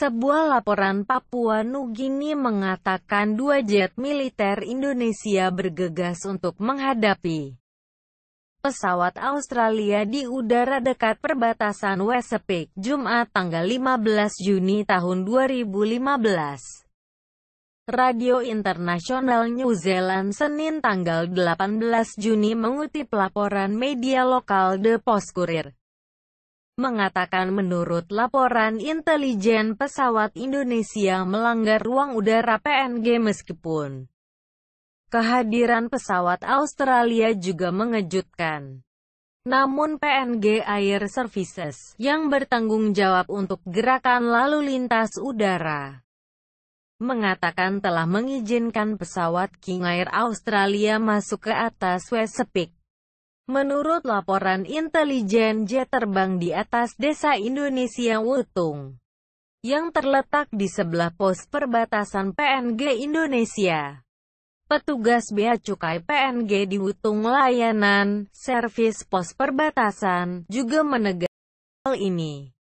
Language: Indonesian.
Sebuah laporan Papua Nugini mengatakan dua jet militer Indonesia bergegas untuk menghadapi pesawat Australia di udara dekat perbatasan Wesepik, Jumat tanggal 15 Juni tahun 2015. Radio Internasional New Zealand Senin tanggal 18 Juni mengutip laporan media lokal The Post Courier mengatakan menurut laporan intelijen pesawat Indonesia melanggar ruang udara PNG meskipun kehadiran pesawat Australia juga mengejutkan. Namun PNG Air Services, yang bertanggung jawab untuk gerakan lalu lintas udara, mengatakan telah mengizinkan pesawat King Air Australia masuk ke atas Chesapeake. Menurut laporan intelijen jet terbang di atas desa Indonesia Wutung, yang terletak di sebelah pos perbatasan PNG Indonesia. Petugas Bea Cukai PNG di Wutung Layanan, Servis Pos Perbatasan, juga menegak hal ini.